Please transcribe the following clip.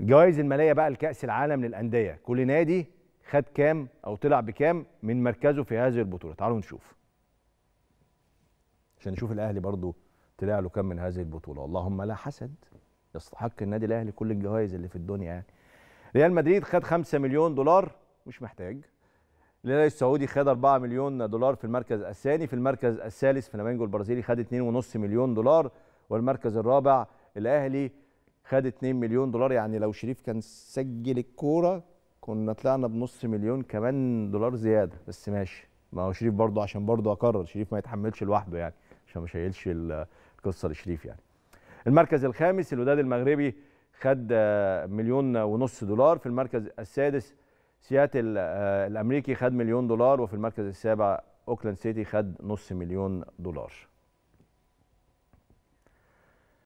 الجوائز الماليه بقى لكاس العالم للانديه كل نادي خد كام او طلع بكام من مركزه في هذه البطوله تعالوا نشوف عشان نشوف الاهلي برضو طلع له كام من هذه البطوله اللهم لا حسد يستحق النادي الاهلي كل الجوائز اللي في الدنيا يعني ريال مدريد خد 5 مليون دولار مش محتاج الهلال السعودي خد 4 مليون دولار في المركز الثاني في المركز الثالث فلامينجو البرازيلي خد 2.5 مليون دولار والمركز الرابع الاهلي خد 2 مليون دولار يعني لو شريف كان سجل الكوره كنا طلعنا بنص مليون كمان دولار زياده بس ماشي ما هو شريف برضه عشان برضه اكرر شريف ما يتحملش لوحده يعني عشان ما شايلش القصه لشريف يعني المركز الخامس الوداد المغربي خد آه، مليون ونص دولار في المركز السادس سياتل آه، الامريكي خد مليون دولار وفي المركز السابع اوكلاند سيتي خد نص مليون دولار